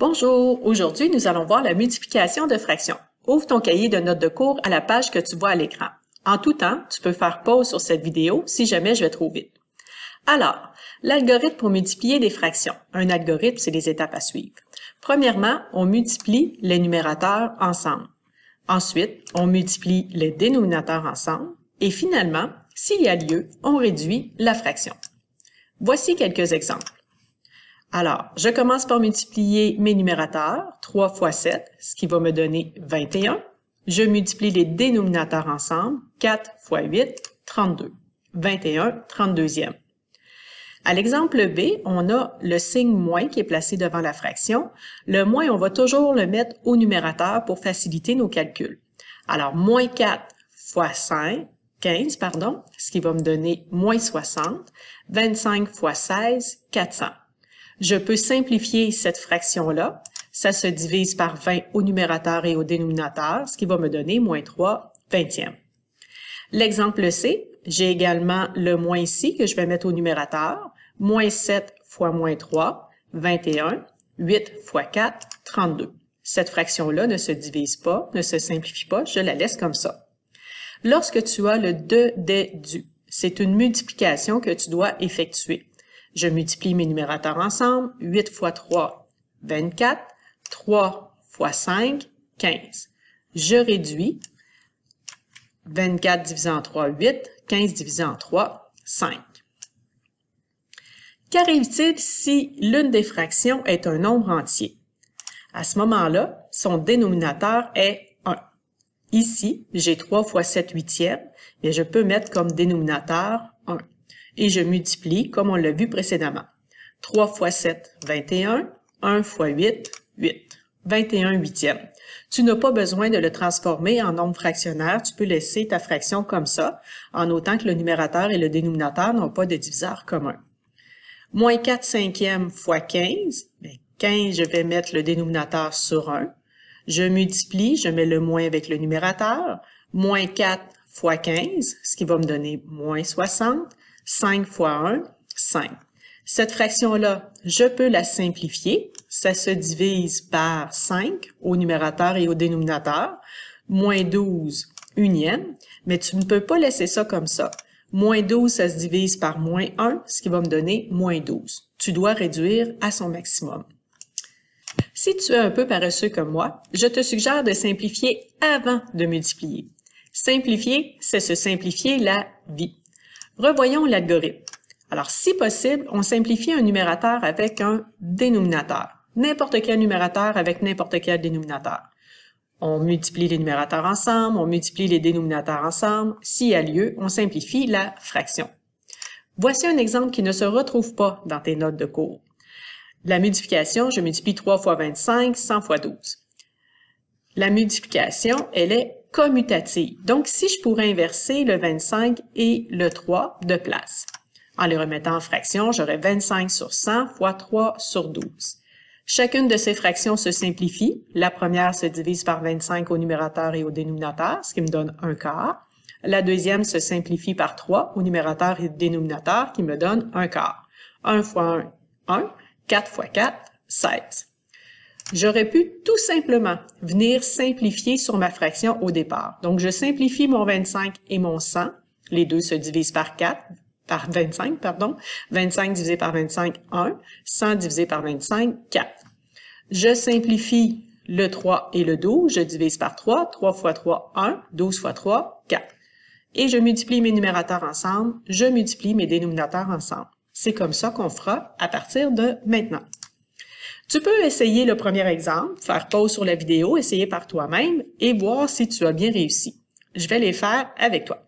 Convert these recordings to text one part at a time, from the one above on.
Bonjour, aujourd'hui nous allons voir la multiplication de fractions. Ouvre ton cahier de notes de cours à la page que tu vois à l'écran. En tout temps, tu peux faire pause sur cette vidéo si jamais je vais trop vite. Alors, l'algorithme pour multiplier des fractions. Un algorithme, c'est les étapes à suivre. Premièrement, on multiplie les numérateurs ensemble. Ensuite, on multiplie les dénominateurs ensemble. Et finalement, s'il y a lieu, on réduit la fraction. Voici quelques exemples. Alors, je commence par multiplier mes numérateurs, 3 x 7, ce qui va me donner 21. Je multiplie les dénominateurs ensemble, 4 fois 8, 32. 21, 32e. À l'exemple B, on a le signe moins qui est placé devant la fraction. Le moins, on va toujours le mettre au numérateur pour faciliter nos calculs. Alors, moins 4 fois 5, 15, pardon, ce qui va me donner moins 60. 25 x 16, 400. Je peux simplifier cette fraction-là. Ça se divise par 20 au numérateur et au dénominateur, ce qui va me donner moins 3 20e. L'exemple C, j'ai également le moins ici que je vais mettre au numérateur. Moins 7 fois moins 3, 21. 8 fois 4, 32. Cette fraction-là ne se divise pas, ne se simplifie pas, je la laisse comme ça. Lorsque tu as le 2 des du, c'est une multiplication que tu dois effectuer. Je multiplie mes numérateurs ensemble. 8 fois 3, 24. 3 fois 5, 15. Je réduis. 24 divisé en 3, 8. 15 divisé en 3, 5. Qu'arrive-t-il si l'une des fractions est un nombre entier? À ce moment-là, son dénominateur est 1. Ici, j'ai 3 fois 7 huitièmes, mais je peux mettre comme dénominateur 1 et je multiplie comme on l'a vu précédemment. 3 fois 7, 21. 1 fois 8, 8. 21 huitièmes. Tu n'as pas besoin de le transformer en nombre fractionnaire. Tu peux laisser ta fraction comme ça, en autant que le numérateur et le dénominateur n'ont pas de diviseur commun. Moins 4 cinquièmes fois 15. 15, ben, je vais mettre le dénominateur sur 1. Je multiplie, je mets le moins avec le numérateur. Moins 4 fois 15, ce qui va me donner moins 60. 5 fois 1, 5. Cette fraction-là, je peux la simplifier. Ça se divise par 5 au numérateur et au dénominateur. Moins 12, unième. Mais tu ne peux pas laisser ça comme ça. Moins 12, ça se divise par moins 1, ce qui va me donner moins 12. Tu dois réduire à son maximum. Si tu es un peu paresseux comme moi, je te suggère de simplifier avant de multiplier. Simplifier, c'est se simplifier la vie. Revoyons l'algorithme. Alors, si possible, on simplifie un numérateur avec un dénominateur. N'importe quel numérateur avec n'importe quel dénominateur. On multiplie les numérateurs ensemble, on multiplie les dénominateurs ensemble. S'il y a lieu, on simplifie la fraction. Voici un exemple qui ne se retrouve pas dans tes notes de cours. La multiplication, je multiplie 3 fois 25, 100 fois 12. La multiplication, elle est commutative. Donc si je pourrais inverser le 25 et le 3 de place. En les remettant en fraction, j'aurai 25 sur 100 fois 3 sur 12. Chacune de ces fractions se simplifie. La première se divise par 25 au numérateur et au dénominateur, ce qui me donne un quart. La deuxième se simplifie par 3 au numérateur et au dénominateur, qui me donne un quart. 1 fois 1, 1. 4 fois 4, 16. J'aurais pu tout simplement venir simplifier sur ma fraction au départ. Donc, je simplifie mon 25 et mon 100. Les deux se divisent par 4, par 25, pardon. 25 divisé par 25, 1. 100 divisé par 25, 4. Je simplifie le 3 et le 12. Je divise par 3. 3 fois 3, 1. 12 fois 3, 4. Et je multiplie mes numérateurs ensemble. Je multiplie mes dénominateurs ensemble. C'est comme ça qu'on fera à partir de maintenant. Tu peux essayer le premier exemple, faire pause sur la vidéo, essayer par toi-même et voir si tu as bien réussi. Je vais les faire avec toi.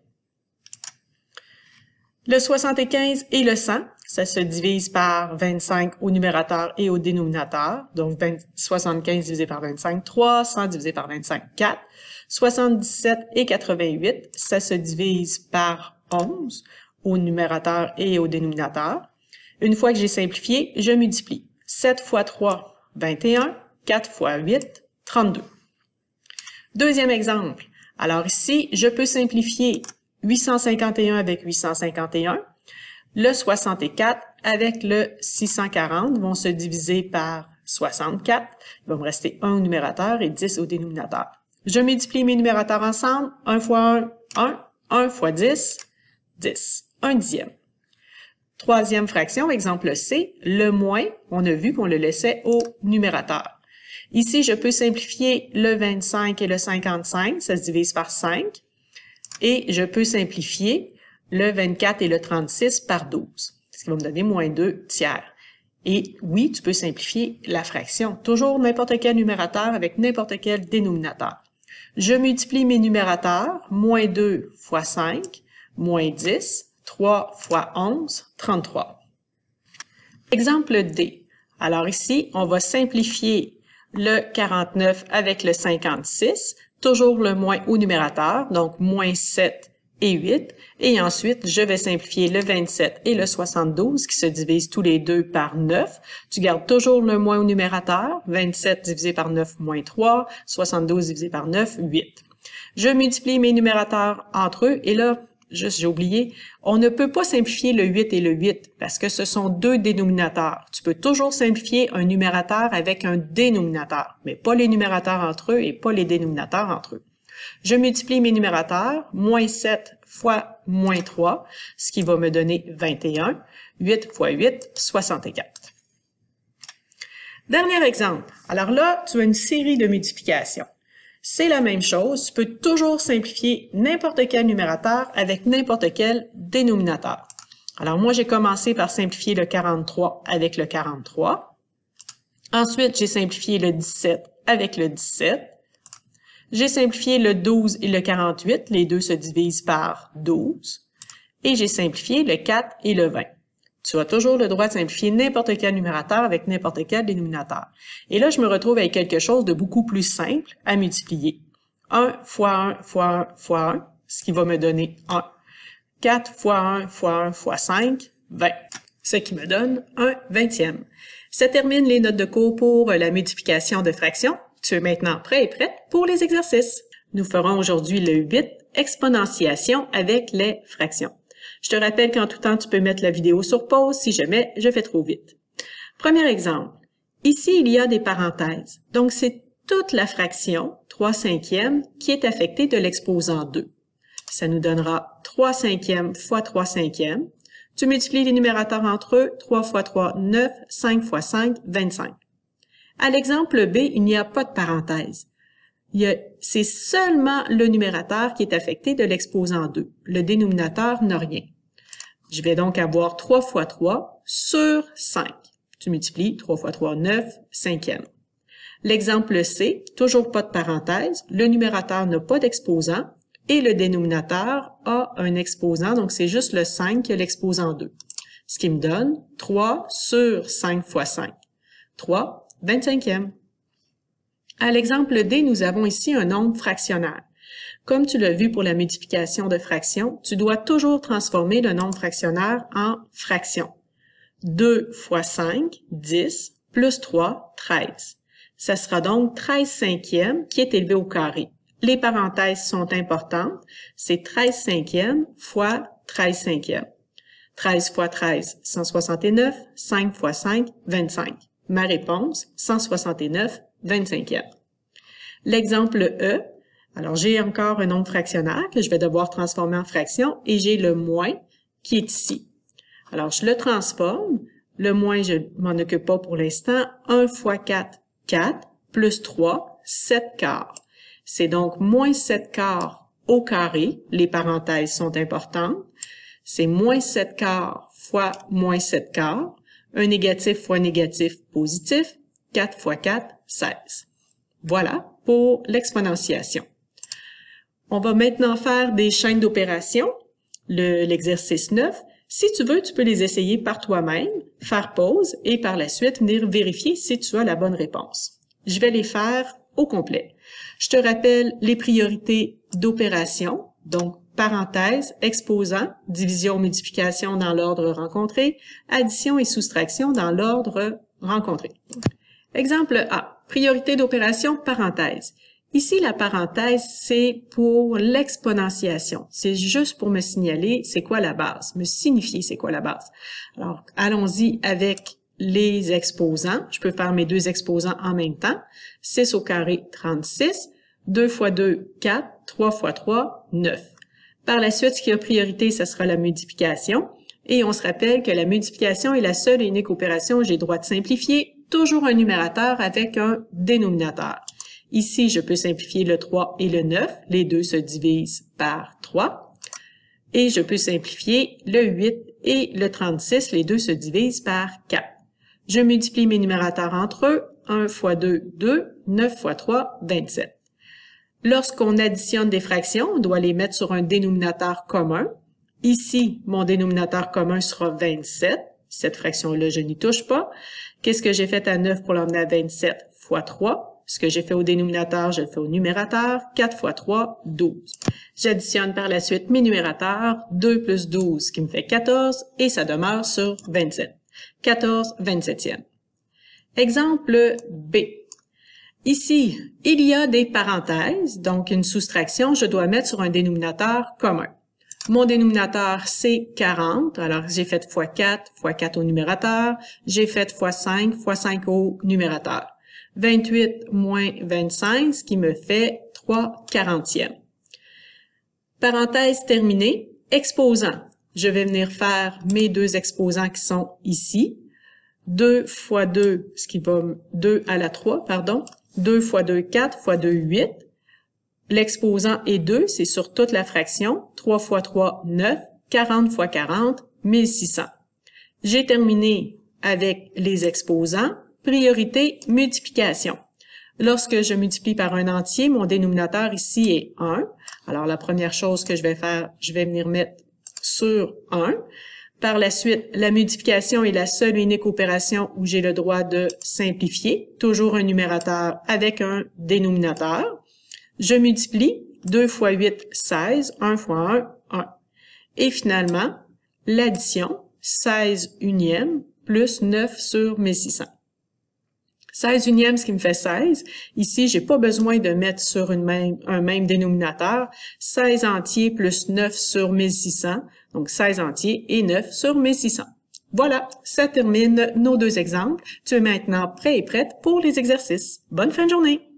Le 75 et le 100, ça se divise par 25 au numérateur et au dénominateur. Donc 75 divisé par 25, 3, 100 divisé par 25, 4. 77 et 88, ça se divise par 11 au numérateur et au dénominateur. Une fois que j'ai simplifié, je multiplie. 7 x 3, 21. 4 x 8, 32. Deuxième exemple. Alors ici, je peux simplifier 851 avec 851. Le 64 avec le 640 vont se diviser par 64. Il va me rester 1 au numérateur et 10 au dénominateur. Je multiplie mes numérateurs ensemble. 1 x 1, 1. 1 fois 10, 10. 1 dixième. Troisième fraction, exemple C, le moins, on a vu qu'on le laissait au numérateur. Ici, je peux simplifier le 25 et le 55, ça se divise par 5. Et je peux simplifier le 24 et le 36 par 12, ce qui va me donner moins 2 tiers. Et oui, tu peux simplifier la fraction. Toujours n'importe quel numérateur avec n'importe quel dénominateur. Je multiplie mes numérateurs, moins 2 fois 5, moins 10, 3 fois 11, 33. Exemple D. Alors ici, on va simplifier le 49 avec le 56, toujours le moins au numérateur, donc moins 7 et 8. Et ensuite, je vais simplifier le 27 et le 72 qui se divisent tous les deux par 9. Tu gardes toujours le moins au numérateur, 27 divisé par 9, moins 3, 72 divisé par 9, 8. Je multiplie mes numérateurs entre eux et là, juste j'ai oublié, on ne peut pas simplifier le 8 et le 8 parce que ce sont deux dénominateurs. Tu peux toujours simplifier un numérateur avec un dénominateur, mais pas les numérateurs entre eux et pas les dénominateurs entre eux. Je multiplie mes numérateurs, moins 7 fois moins 3, ce qui va me donner 21. 8 fois 8, 64. Dernier exemple. Alors là, tu as une série de multiplications. C'est la même chose, tu peux toujours simplifier n'importe quel numérateur avec n'importe quel dénominateur. Alors moi, j'ai commencé par simplifier le 43 avec le 43. Ensuite, j'ai simplifié le 17 avec le 17. J'ai simplifié le 12 et le 48, les deux se divisent par 12. Et j'ai simplifié le 4 et le 20. Tu as toujours le droit de simplifier n'importe quel numérateur avec n'importe quel dénominateur. Et là, je me retrouve avec quelque chose de beaucoup plus simple à multiplier. 1 x 1 x 1 fois 1, ce qui va me donner 1. 4 x 1 x 1 x 5, 20, ce qui me donne 1 vingtième. Ça termine les notes de cours pour la multiplication de fractions. Tu es maintenant prêt et prête pour les exercices. Nous ferons aujourd'hui le 8, exponentiation avec les fractions. Je te rappelle qu'en tout temps, tu peux mettre la vidéo sur pause si jamais je fais trop vite. Premier exemple. Ici, il y a des parenthèses. Donc, c'est toute la fraction, 3 cinquièmes, qui est affectée de l'exposant 2. Ça nous donnera 3 cinquièmes fois 3 cinquièmes. Tu multiplies les numérateurs entre eux, 3 fois 3, 9, 5 fois 5, 25. À l'exemple B, il n'y a pas de parenthèse. Il y a c'est seulement le numérateur qui est affecté de l'exposant 2. Le dénominateur n'a rien. Je vais donc avoir 3 fois 3 sur 5. Tu multiplies 3 fois 3, 9, 5e. L'exemple C, toujours pas de parenthèse, le numérateur n'a pas d'exposant et le dénominateur a un exposant, donc c'est juste le 5 qui a l'exposant 2. Ce qui me donne 3 sur 5 fois 5. 3, 25e. À l'exemple D, nous avons ici un nombre fractionnaire. Comme tu l'as vu pour la multiplication de fractions, tu dois toujours transformer le nombre fractionnaire en fraction. 2 fois 5, 10, plus 3, 13. Ça sera donc 13 cinquièmes qui est élevé au carré. Les parenthèses sont importantes. C'est 13 cinquièmes fois 13 cinquièmes. 13 fois 13, 169. 5 fois 5, 25. Ma réponse, 169 25e. L'exemple E, alors j'ai encore un nombre fractionnaire que je vais devoir transformer en fraction et j'ai le moins qui est ici. Alors je le transforme, le moins je m'en occupe pas pour l'instant, 1 fois 4, 4, plus 3, 7 quarts. C'est donc moins 7 quarts au carré, les parenthèses sont importantes, c'est moins 7 quarts fois moins 7 quarts, un négatif fois négatif positif, 4 fois 4, 16. Voilà pour l'exponentiation. On va maintenant faire des chaînes d'opérations, l'exercice 9. Si tu veux, tu peux les essayer par toi-même, faire pause et par la suite venir vérifier si tu as la bonne réponse. Je vais les faire au complet. Je te rappelle les priorités d'opération, donc parenthèse, exposant, division, multiplication dans l'ordre rencontré, addition et soustraction dans l'ordre rencontré. Exemple A priorité d'opération, parenthèse. Ici, la parenthèse, c'est pour l'exponentiation. C'est juste pour me signaler c'est quoi la base, me signifier c'est quoi la base. Alors, allons-y avec les exposants. Je peux faire mes deux exposants en même temps. 6 au carré, 36. 2 fois 2, 4. 3 fois 3, 9. Par la suite, ce qui a priorité, ce sera la multiplication. Et on se rappelle que la multiplication est la seule et unique opération où j'ai droit de simplifier toujours un numérateur avec un dénominateur. Ici, je peux simplifier le 3 et le 9. Les deux se divisent par 3. Et je peux simplifier le 8 et le 36. Les deux se divisent par 4. Je multiplie mes numérateurs entre eux. 1 x 2, 2. 9 x 3, 27. Lorsqu'on additionne des fractions, on doit les mettre sur un dénominateur commun. Ici, mon dénominateur commun sera 27. Cette fraction-là, je n'y touche pas. Qu'est-ce que j'ai fait à 9 pour l'emmener à 27 fois 3? Ce que j'ai fait au dénominateur, je le fais au numérateur. 4 fois 3, 12. J'additionne par la suite mes numérateurs, 2 plus 12 qui me fait 14, et ça demeure sur 27. 14, 27e. Exemple B. Ici, il y a des parenthèses, donc une soustraction, je dois mettre sur un dénominateur commun. Mon dénominateur, c'est 40. Alors, j'ai fait x4, x4 au numérateur. J'ai fait x5, x5 au numérateur. 28 moins 25, ce qui me fait 3 quarantièmes. Parenthèse terminée. Exposant. Je vais venir faire mes deux exposants qui sont ici. 2 x 2, ce qui va 2 à la 3, pardon. 2 x 2, 4, x 2, 8. L'exposant est 2, c'est sur toute la fraction. 3 x 3, 9. 40 fois 40, 1600. J'ai terminé avec les exposants. Priorité, multiplication. Lorsque je multiplie par un entier, mon dénominateur ici est 1. Alors, la première chose que je vais faire, je vais venir mettre sur 1. Par la suite, la multiplication est la seule et unique opération où j'ai le droit de simplifier. Toujours un numérateur avec un dénominateur. Je multiplie 2 fois 8, 16, 1 fois 1, 1. Et finalement, l'addition, 16 unième plus 9 sur 1600. 16 unième, ce qui me fait 16. Ici, j'ai pas besoin de mettre sur une même, un même dénominateur. 16 entiers plus 9 sur 1600. Donc, 16 entiers et 9 sur 1600. Voilà, ça termine nos deux exemples. Tu es maintenant prêt et prête pour les exercices. Bonne fin de journée!